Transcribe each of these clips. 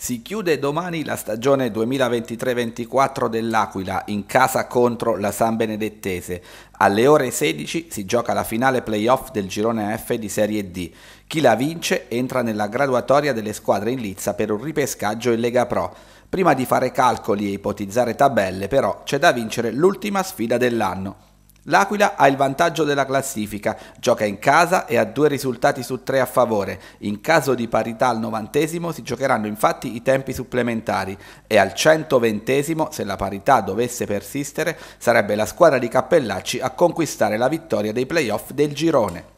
Si chiude domani la stagione 2023-24 dell'Aquila in casa contro la San Benedettese. Alle ore 16 si gioca la finale playoff del girone F di Serie D. Chi la vince entra nella graduatoria delle squadre in lizza per un ripescaggio in Lega Pro. Prima di fare calcoli e ipotizzare tabelle, però, c'è da vincere l'ultima sfida dell'anno. L'Aquila ha il vantaggio della classifica, gioca in casa e ha due risultati su tre a favore. In caso di parità al novantesimo si giocheranno infatti i tempi supplementari e al centoventesimo, se la parità dovesse persistere, sarebbe la squadra di Cappellacci a conquistare la vittoria dei playoff del girone.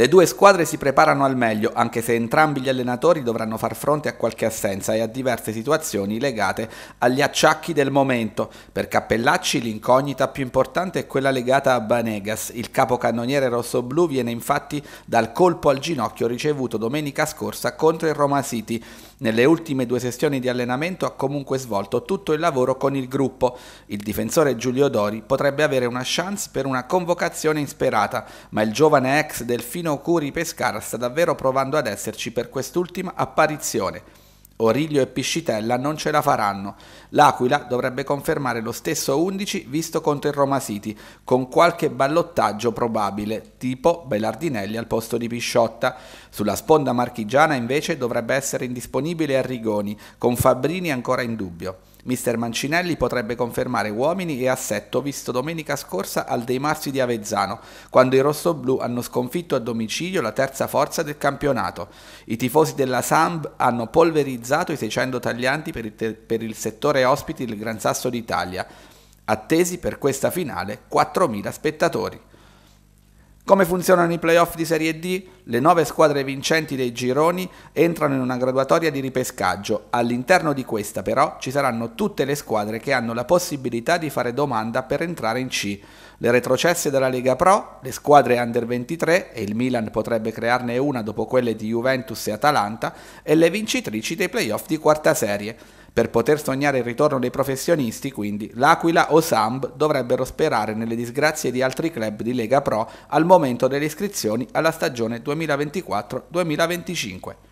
Le due squadre si preparano al meglio, anche se entrambi gli allenatori dovranno far fronte a qualche assenza e a diverse situazioni legate agli acciacchi del momento. Per Cappellacci l'incognita più importante è quella legata a Banegas. Il capocannoniere rossoblù viene infatti dal colpo al ginocchio ricevuto domenica scorsa contro il Roma City. Nelle ultime due sessioni di allenamento ha comunque svolto tutto il lavoro con il gruppo. Il difensore Giulio Dori potrebbe avere una chance per una convocazione insperata, ma il giovane ex delfino Martino Curi Pescara sta davvero provando ad esserci per quest'ultima apparizione. Origlio e Piscitella non ce la faranno. L'Aquila dovrebbe confermare lo stesso 11 visto contro il Roma City, con qualche ballottaggio probabile, tipo Belardinelli al posto di Pisciotta. Sulla sponda marchigiana invece dovrebbe essere indisponibile Arrigoni, con Fabrini ancora in dubbio. Mister Mancinelli potrebbe confermare uomini e assetto visto domenica scorsa al Dei Marsi di Avezzano, quando i rossoblù hanno sconfitto a domicilio la terza forza del campionato. I tifosi della Samb hanno polverizzato i 600 taglianti per il, te- per il settore ospiti del Gran Sasso d'Italia. Attesi per questa finale 4.000 spettatori. Come funzionano i playoff di Serie D? Le nove squadre vincenti dei gironi entrano in una graduatoria di ripescaggio. All'interno di questa però ci saranno tutte le squadre che hanno la possibilità di fare domanda per entrare in C. Le retrocesse dalla Lega Pro, le squadre under 23 e il Milan potrebbe crearne una dopo quelle di Juventus e Atalanta e le vincitrici dei playoff di quarta serie. Per poter sognare il ritorno dei professionisti, quindi, l'Aquila o Samb dovrebbero sperare nelle disgrazie di altri club di Lega Pro al momento delle iscrizioni alla stagione 2024-2025.